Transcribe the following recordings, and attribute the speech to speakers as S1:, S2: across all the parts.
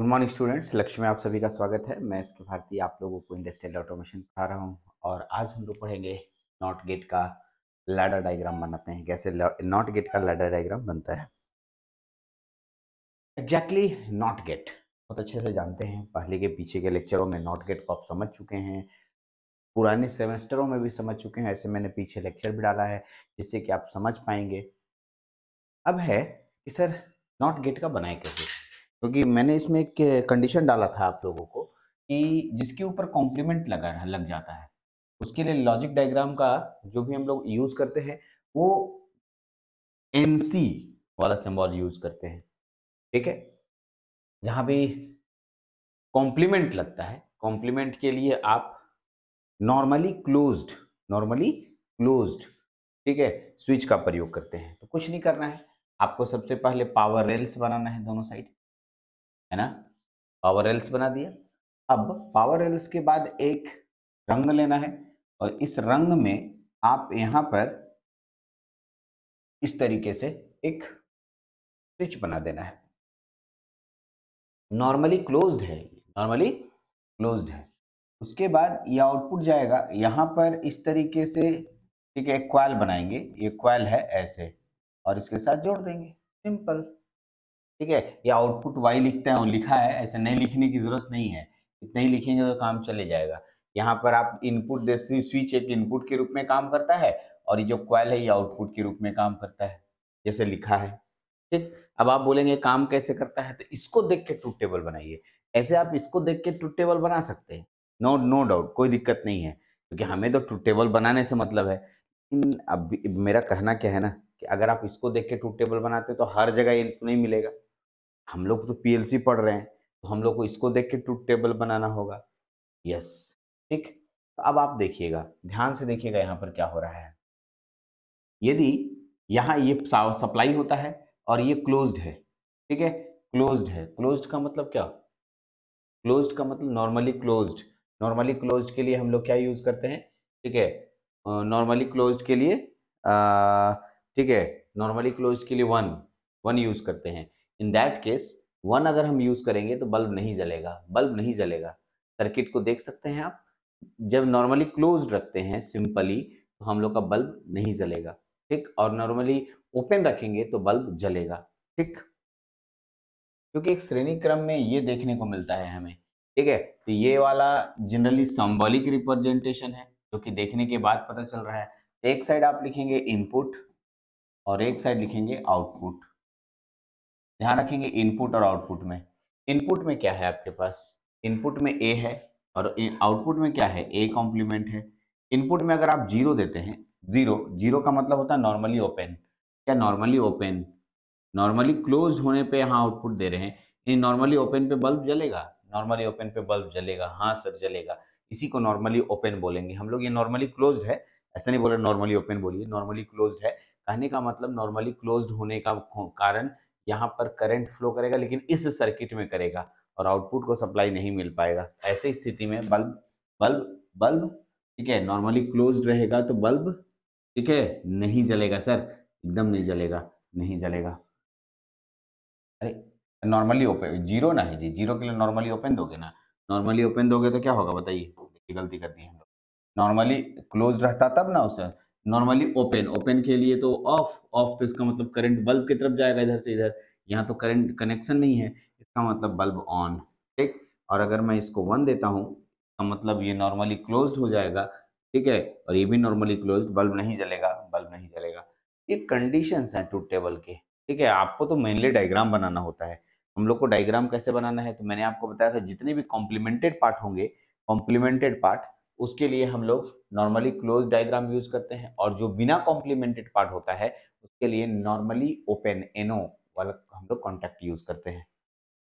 S1: good morning students लक्ष्य में आप सभी का स्वागत है मैं इसके भारतीय आप लोगों को इंडस्ट्रियल ऑटोमेशन पढ़ा रहा हूँ और आज हम लोग पढ़ेंगे नॉट गेट का लैडर डायग्राम बनाते हैं कैसे नॉट गेट का लैडर डायग्राम बनता है एग्जैक्टली नॉट गेट बहुत अच्छे से जानते हैं पहले के पीछे के लेक्चरों में नॉट गेट को आप समझ चुके हैं पुराने सेमेस्टरों में भी समझ चुके हैं ऐसे मैंने पीछे लेक्चर भी डाला है जिससे कि आप समझ पाएंगे अब है कि सर नॉट गेट का बनाए कैसे क्योंकि तो मैंने इसमें एक कंडीशन डाला था आप लोगों को कि जिसके ऊपर कॉम्प्लीमेंट लगा लग जाता है उसके लिए लॉजिक डायग्राम का जो भी हम लोग यूज़ करते हैं वो एन सी वाला सिंबल यूज़ करते हैं ठीक है जहां भी कॉम्प्लीमेंट लगता है कॉम्प्लीमेंट के लिए आप नॉर्मली क्लोज्ड नॉर्मली क्लोज्ड ठीक है स्विच का प्रयोग करते हैं तो कुछ नहीं करना है आपको सबसे पहले पावर रेल्स बनाना है दोनों साइड है ना पावर एल्स बना दिया अब पावर एल्स के बाद एक रंग लेना है और इस रंग में आप यहाँ पर इस तरीके से एक स्विच बना देना है नॉर्मली क्लोज्ड है नॉर्मली क्लोज्ड है उसके बाद ये आउटपुट जाएगा यहाँ पर इस तरीके से ठीक है क्वाल बनाएंगे ये क्वाल है ऐसे और इसके साथ जोड़ देंगे सिंपल ठीक है या आउटपुट वाई लिखते हैं लिखा है ऐसे नहीं लिखने की जरूरत नहीं है इतना ही लिखेंगे तो काम चले जाएगा यहाँ पर आप इनपुट दे स्विच एक इनपुट के रूप में काम करता है और ये जो क्वाइल है ये आउटपुट के रूप में काम करता है जैसे लिखा है ठीक अब आप बोलेंगे काम कैसे करता है तो इसको देख के ट्रूथ टेबल बनाइए ऐसे आप इसको देख के ट्रूथ टेबल बना सकते हैं नो नो डाउट कोई दिक्कत नहीं है क्योंकि तो हमें तो ट्रूथ टेबल बनाने से मतलब है लेकिन अब मेरा कहना क्या है ना कि अगर आप इसको देख के ट्रूथ टेबल बनाते तो हर जगह ये नहीं मिलेगा हम लोग तो पीएलसी पढ़ रहे हैं तो हम लोग को इसको देख के ट्रूथ टेबल बनाना होगा यस ठीक तो अब आप देखिएगा ध्यान से देखिएगा यहाँ पर क्या हो रहा है यदि यहाँ ये सप्लाई होता है और ये क्लोज्ड है ठीक है क्लोज्ड है क्लोज्ड का मतलब क्या क्लोज्ड का मतलब नॉर्मली क्लोज्ड नॉर्मली क्लोज्ड के लिए हम लोग क्या यूज करते हैं ठीक है नॉर्मली क्लोज्ड के लिए ठीक है नॉर्मली क्लोज्ड के लिए वन वन यूज करते हैं इन दैट केस वन अगर हम यूज करेंगे तो बल्ब नहीं जलेगा बल्ब नहीं जलेगा सर्किट को देख सकते हैं आप जब नॉर्मली क्लोज रखते हैं सिंपली तो हम लोग का बल्ब नहीं जलेगा ठीक और नॉर्मली ओपन रखेंगे तो बल्ब जलेगा ठीक क्योंकि एक श्रेणी क्रम में ये देखने को मिलता है हमें ठीक है तो ये वाला जनरली सम्बॉलिक रिप्रेजेंटेशन है जो कि देखने के बाद पता चल रहा है एक साइड आप लिखेंगे इनपुट और एक साइड लिखेंगे आउटपुट ध्यान रखेंगे इनपुट और आउटपुट में इनपुट में क्या है आपके पास इनपुट में ए है और आउटपुट में क्या है ए कॉम्प्लीमेंट है इनपुट में अगर आप जीरो देते हैं जीरो जीरो का मतलब होता है नॉर्मली ओपन क्या नॉर्मली ओपन नॉर्मली क्लोज होने पे यहाँ आउटपुट दे रहे हैं नॉर्मली ओपन पे बल्ब जलेगा नॉर्मली ओपन पे बल्ब जलेगा हाँ सर जलेगा इसी को नॉर्मली ओपन बोलेंगे हम लोग ये नॉर्मली क्लोज है ऐसा नहीं बोला नॉर्मली ओपन बोलिए नॉर्मली क्लोज है कहने का मतलब नॉर्मली क्लोज होने का कारण यहाँ पर करंट फ्लो करेगा लेकिन इस सर्किट में करेगा और आउटपुट को सप्लाई नहीं मिल पाएगा ऐसे स्थिति में बल्ब बल्ब बल्ब ठीक है नॉर्मली क्लोज रहेगा तो बल्ब ठीक है नहीं जलेगा सर एकदम नहीं जलेगा नहीं जलेगा अरे नॉर्मली ओपन जीरो ना है जी जीरो के लिए नॉर्मली ओपन दोगे ना नॉर्मली ओपन दोगे तो क्या होगा बताइए गलती कर दी हम लोग नॉर्मली क्लोज रहता तब ना उसे नॉर्मली ओपन ओपन के लिए तो ऑफ ऑफ तो इसका मतलब करंट बल्ब की तरफ जाएगा इधर से इधर यहाँ तो करंट कनेक्शन नहीं है इसका मतलब बल्ब ऑन ठीक और अगर मैं इसको वन देता हूँ तो मतलब ये नॉर्मली क्लोज हो जाएगा ठीक है और ये भी नॉर्मली क्लोज बल्ब नहीं जलेगा बल्ब नहीं जलेगा ये कंडीशन हैं ट्रूथ टेबल के ठीक है आपको तो मेनली डायग्राम बनाना होता है हम लोग को डायग्राम कैसे बनाना है तो मैंने आपको बताया था जितने भी कॉम्प्लीमेंटेड पार्ट होंगे कॉम्प्लीमेंटेड पार्ट उसके लिए हम लोग नॉर्मली क्लोज डायग्राम यूज करते हैं और जो बिना कॉम्प्लीमेंटेड पार्ट होता है उसके लिए नॉर्मली ओपन एनओ वाला हम लोग कॉन्टैक्ट यूज करते हैं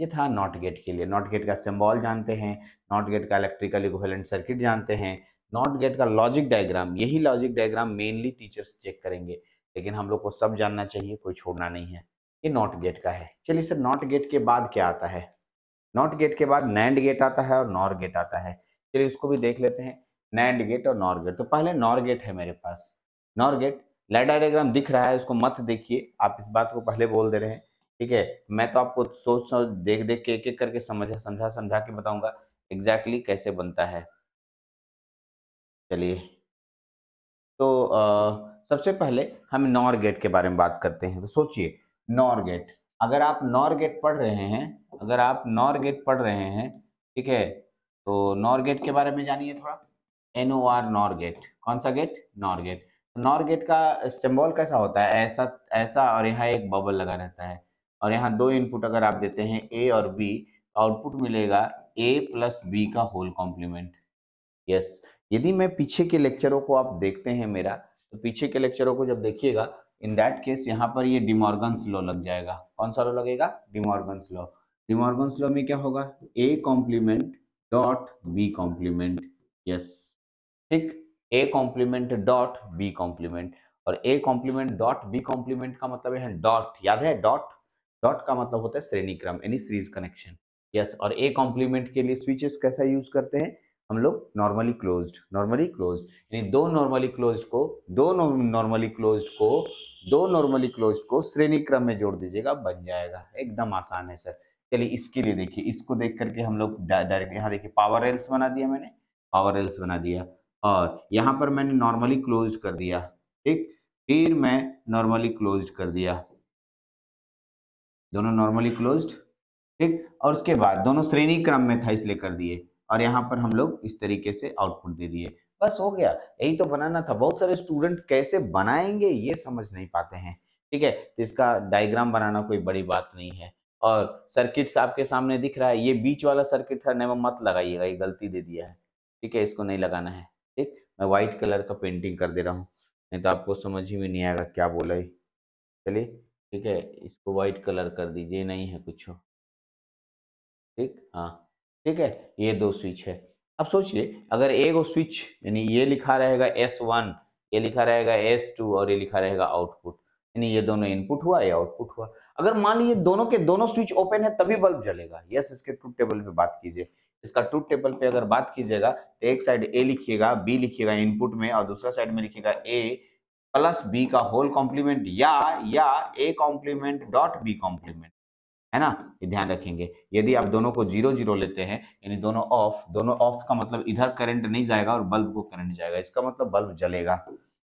S1: ये था नॉट गेट के लिए नॉट गेट का सिम्बॉल जानते हैं नॉट गेट का इलेक्ट्रिकल इक्विवेलेंट सर्किट जानते हैं नॉट गेट का लॉजिक डायग्राम यही logic diagram mainly teachers check करेंगे लेकिन हम लोग को सब जानना चाहिए कोई छोड़ना नहीं है ये नॉट गेट का है चलिए सर नॉट गेट के बाद क्या आता है नॉट गेट के बाद नैंड गेट आता है और नॉर गेट आता है चलिए इसको भी देख लेते हैं नैंड गेट और नॉर गेट तो पहले नॉर गेट है मेरे पास नॉर गेट लाइट डायग्राम दिख रहा है उसको मत देखिए आप इस बात को पहले बोल दे रहे हैं ठीक है मैं तो आपको सोच सोच देख देख के एक एक करके समझा समझा समझा के बताऊंगा एग्जैक्टली exactly कैसे बनता है चलिए तो आ, सबसे पहले हम नॉर गेट के बारे में बात करते हैं तो सोचिए नॉर गेट अगर आप नॉर गेट पढ़ रहे हैं अगर आप नॉर गेट पढ़ रहे हैं ठीक है तो नॉर गेट के बारे में जानिए थोड़ा N O R NOR gate कौन सा गेट नॉर गेट नॉर तो गेट का सिंबल कैसा होता है ऐसा ऐसा और यहाँ एक बबल लगा रहता है और यहाँ दो इनपुट अगर आप देते हैं ए और बी आउटपुट तो मिलेगा ए प्लस बी का होल कॉम्प्लीमेंट यस यदि मैं पीछे के लेक्चरों को आप देखते हैं मेरा तो पीछे के लेक्चरों को जब देखिएगा इन दैट केस यहाँ पर ये डिमॉर्गन स्लो लग जाएगा कौन सा लो लगेगा डिमोर्गन स्लो डिमॉर्गन स्लो में क्या होगा A complement dot B complement yes ठीक A complement dot B complement और A complement dot B complement का मतलब है डॉट याद है डॉट डॉट का मतलब होता है श्रेणी क्रम यानी सीरीज कनेक्शन यस और ए कॉम्प्लीमेंट के लिए स्विचेस कैसा यूज करते हैं हम लोग नॉर्मली क्लोज्ड नॉर्मली क्लोज्ड यानी दो नॉर्मली क्लोज्ड को दो नॉर्मली क्लोज्ड को दो नॉर्मली क्लोज्ड को श्रेणी क्रम में जोड़ दीजिएगा बन जाएगा एकदम आसान है सर चलिए इसके लिए देखिए इसको देख करके हम लोग डायरेक्ट यहाँ देखिए पावर रेल्स बना दिया मैंने पावर रेल्स बना दिया और यहाँ पर मैंने नॉर्मली क्लोज कर दिया ठीक फिर मैं नॉर्मली क्लोज कर दिया दोनों नॉर्मली क्लोज ठीक और उसके बाद दोनों श्रेणी क्रम में था इसलिए कर दिए और यहाँ पर हम लोग इस तरीके से आउटपुट दे दिए बस हो गया यही तो बनाना था बहुत सारे स्टूडेंट कैसे बनाएंगे ये समझ नहीं पाते हैं ठीक है तो इसका डायग्राम बनाना कोई बड़ी बात नहीं है और सर्किट्स आपके सामने दिख रहा है ये बीच वाला सर्किट था नहीं मत लगाइएगा ये गलती दे दिया है ठीक है इसको नहीं लगाना है ठीक मैं वाइट कलर का पेंटिंग कर दे रहा हूँ नहीं तो आपको समझ ही में नहीं आएगा क्या बोला ही चलिए ठीक है इसको वाइट कलर कर दीजिए नहीं है कुछ हो ठीक हाँ ठीक है ये दो स्विच है अब सोचिए अगर एगो स्विच यानी ये लिखा रहेगा एस वन ये लिखा रहेगा एस टू और ये लिखा रहेगा आउटपुट यानी ये दोनों इनपुट हुआ या आउटपुट हुआ अगर मान लीजिए दोनों के दोनों स्विच ओपन है तभी बल्ब जलेगा यस इसके ट्रूथ टेबल पे बात कीजिए इसका ट्रूथ टेबल पे अगर बात कीजिएगा तो एक साइड ए लिखिएगा बी लिखिएगा इनपुट में और दूसरा साइड में लिखिएगा ए प्लस बी का होल कॉम्प्लीमेंट या या A complement dot B complement है ना ये ध्यान रखेंगे यदि आप दोनों को जीरो जीरो लेते हैं यानी दोनों ऑफ दोनों ऑफ का मतलब इधर करंट नहीं जाएगा और बल्ब को करंट जाएगा इसका मतलब बल्ब जलेगा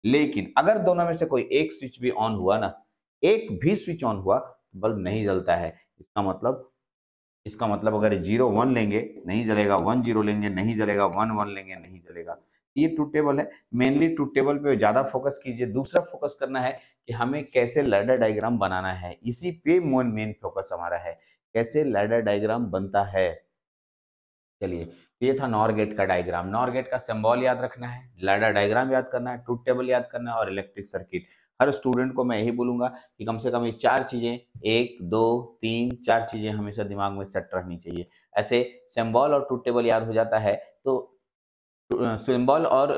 S1: लेकिन अगर दोनों में से कोई एक स्विच भी ऑन हुआ ना एक भी स्विच ऑन हुआ तो बल्ब नहीं जलता है इसका मतलब इसका मतलब अगर जीरो वन लेंगे नहीं जलेगा वन जीरो लेंगे नहीं जलेगा वन वन लेंगे नहीं जलेगा ये टू टेबल है मेनली टू टेबल पे ज़्यादा फोकस कीजिए दूसरा फोकस करना है कि हमें कैसे लैडर डायग्राम बनाना है इसी पे मेन फोकस हमारा है कैसे लैडर डायग्राम बनता है चलिए तो ये था नॉर्गेट का डायग्राम नॉर्गेट का सिंबल याद रखना है लैडर डायग्राम याद करना है ट्रूथ टेबल याद करना है और इलेक्ट्रिक सर्किट हर स्टूडेंट को मैं यही बोलूंगा कि कम से कम ये चार चीज़ें एक दो तीन चार चीज़ें हमेशा दिमाग में सेट रहनी चाहिए ऐसे सिंबल और ट्रूथ टेबल याद हो जाता है तो सिंबल और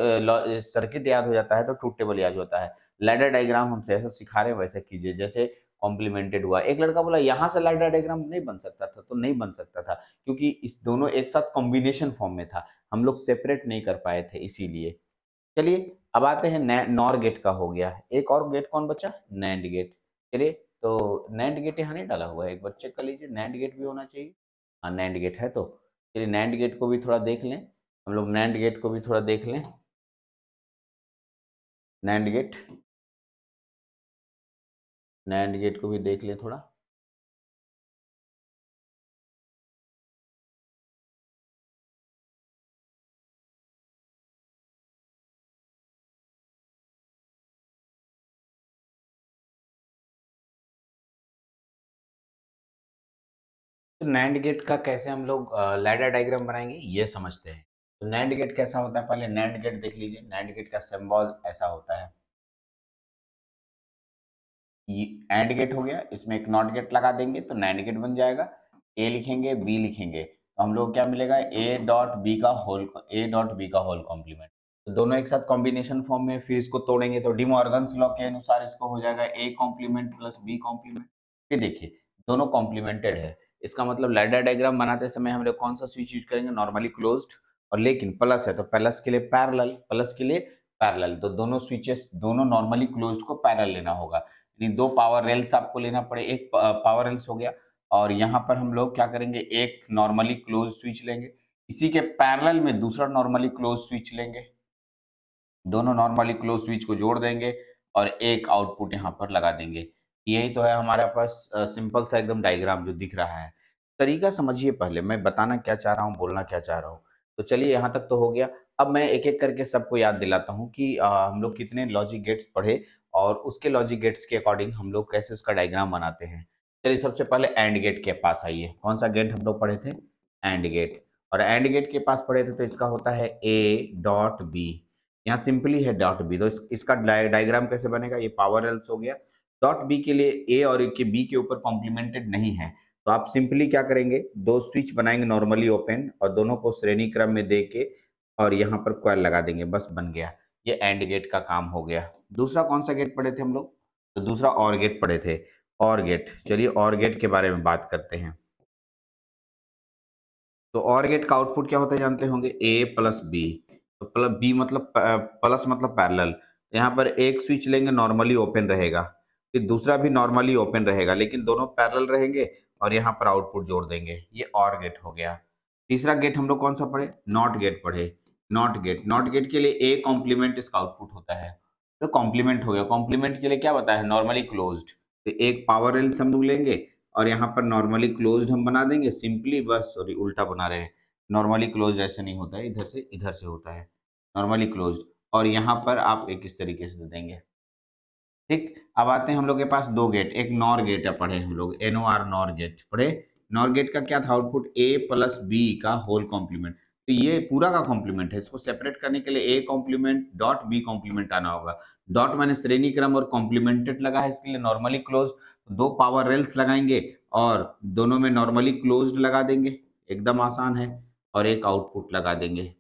S1: सर्किट याद हो जाता है तो ट्रूथ टेबल याद होता है लैडर डायग्राम हमसे ऐसा सिखा रहे हैं वैसे कीजिए जैसे कॉम्प्लीमेंटेड हुआ एक लड़का बोला यहाँ से लाइट डायग्राम नहीं बन सकता था तो नहीं बन सकता था क्योंकि इस दोनों एक साथ कॉम्बिनेशन फॉर्म में था हम लोग सेपरेट नहीं कर पाए थे इसीलिए चलिए अब आते हैं नॉर गेट का हो गया एक और गेट कौन बचा नैंड गेट चलिए तो नैंड गेट यहाँ नहीं डाला हुआ है एक बार चेक कर लीजिए नैंड गेट भी होना चाहिए हाँ नैंड गेट है तो चलिए नैंड गेट को भी थोड़ा देख लें हम लोग नैंड गेट को भी थोड़ा देख लें नैंड गेट नैंड डिजिट को भी देख ले थोड़ा तो नैंड गेट का कैसे हम लोग लैडर डायग्राम बनाएंगे ये समझते हैं तो नैंड गेट कैसा होता है पहले नैंड गेट देख लीजिए नैंड गेट का सिंबल ऐसा होता है ये एंड गेट हो गया इसमें एक नॉट गेट लगा देंगे तो नैंड गेट बन जाएगा ए लिखेंगे बी लिखेंगे तो हम लोग क्या मिलेगा ए डॉट बी का होल ए डॉट बी का होल कॉम्प्लीमेंट तो दोनों एक साथ कॉम्बिनेशन फॉर्म में फिर इसको तोड़ेंगे तो डिमोर्गन लॉ के अनुसार इसको हो जाएगा A complement plus B complement फिर देखिए दोनों कॉम्प्लीमेंटेड है इसका मतलब लैडर डायग्राम बनाते समय हम लोग कौन सा स्विच यूज करेंगे नॉर्मली क्लोज्ड और लेकिन प्लस है तो प्लस के लिए पैरल प्लस के लिए पैरल तो दोनों स्विचेस दोनों नॉर्मली क्लोज को पैरल लेना होगा यानी दो पावर रेल्स आपको लेना पड़े एक पावर रेल्स हो गया और यहाँ पर हम लोग क्या करेंगे एक नॉर्मली क्लोज स्विच लेंगे इसी के पैरल में दूसरा नॉर्मली क्लोज स्विच लेंगे दोनों नॉर्मली क्लोज स्विच को जोड़ देंगे और एक आउटपुट यहाँ पर लगा देंगे यही तो है हमारे पास सिंपल सा एकदम डायग्राम जो दिख रहा है तरीका समझिए पहले मैं बताना क्या चाह रहा हूँ बोलना क्या चाह रहा हूँ तो चलिए यहाँ तक तो हो गया अब मैं एक एक करके सबको याद दिलाता हूँ कि आ, हम लोग कितने लॉजिक गेट्स पढ़े और उसके लॉजिक गेट्स के अकॉर्डिंग हम लोग कैसे उसका डायग्राम बनाते हैं चलिए सबसे पहले एंड गेट के पास आइए कौन सा गेट हम लोग पढ़े थे एंड गेट और एंड गेट के पास पढ़े थे तो इसका होता है ए डॉट बी यहाँ सिंपली है डॉट बी तो इसका डायग्राम कैसे बनेगा ये पावर एल्स हो गया डॉट बी के लिए ए और के बी के ऊपर कॉम्प्लीमेंटेड नहीं है तो आप सिंपली क्या करेंगे दो स्विच बनाएंगे नॉर्मली ओपन और दोनों को श्रेणी क्रम में दे के और यहाँ पर क्वाल लगा देंगे बस बन गया ये एंड गेट का काम हो गया दूसरा कौन सा गेट पढ़े थे हम लोग तो दूसरा और गेट पढ़े थे और गेट चलिए और गेट के बारे में बात करते हैं तो और गेट का आउटपुट क्या होता है जानते होंगे ए प्लस बी तो प्लस बी मतलब प्लस मतलब पैरेलल यहाँ पर एक स्विच लेंगे नॉर्मली ओपन रहेगा फिर दूसरा भी नॉर्मली ओपन रहेगा लेकिन दोनों पैरेलल रहेंगे और यहाँ पर आउटपुट जोड़ देंगे ये और गेट हो गया तीसरा गेट हम लोग कौन सा पढ़े नॉट गेट पढ़े नॉट गेट नॉट गेट के लिए ए कॉम्प्लीमेंट इसका आउटपुट होता है तो कॉम्प्लीमेंट हो गया कॉम्प्लीमेंट के लिए क्या बताया है नॉर्मली क्लोज्ड तो एक पावर एल्स हम लोग लेंगे और यहाँ पर नॉर्मली क्लोज्ड हम बना देंगे सिंपली बस सॉरी उल्टा बना रहे हैं नॉर्मली क्लोज ऐसे नहीं होता है इधर से इधर से होता है नॉर्मली क्लोज और यहाँ पर आप एक इस तरीके से दे देंगे ठीक अब आते हैं हम लोग के पास दो गेट एक नॉर गेट पढ़े हम लोग एनओ आर नॉर गेट पढ़े नॉर गेट का क्या था आउटपुट ए प्लस बी का होल कॉम्प्लीमेंट तो ये पूरा का कॉम्प्लीमेंट है इसको सेपरेट करने के लिए A complement dot B complement आना होगा डॉट मैंने श्रेणी क्रम और कॉम्प्लीमेंटेड लगा है इसके लिए नॉर्मली क्लोज तो दो पावर रेल्स लगाएंगे और दोनों में नॉर्मली क्लोज लगा देंगे एकदम आसान है और एक आउटपुट लगा देंगे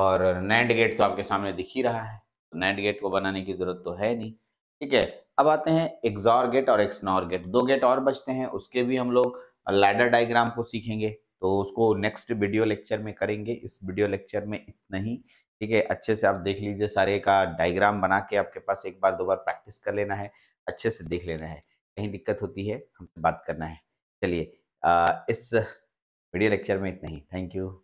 S1: और नैंड गेट तो आपके सामने दिख ही रहा है तो नैंड गेट को बनाने की जरूरत तो है नहीं ठीक है अब आते हैं एक्सॉर गेट और एक्सनॉर गेट दो गेट और बचते हैं उसके भी हम लोग लैडर डायग्राम को सीखेंगे तो उसको नेक्स्ट वीडियो लेक्चर में करेंगे इस वीडियो लेक्चर में इतना ही ठीक है अच्छे से आप देख लीजिए सारे का डायग्राम बना के आपके पास एक बार दो बार प्रैक्टिस कर लेना है अच्छे से देख लेना है कहीं दिक्कत होती है हमसे बात करना है चलिए इस वीडियो लेक्चर में इतना ही थैंक यू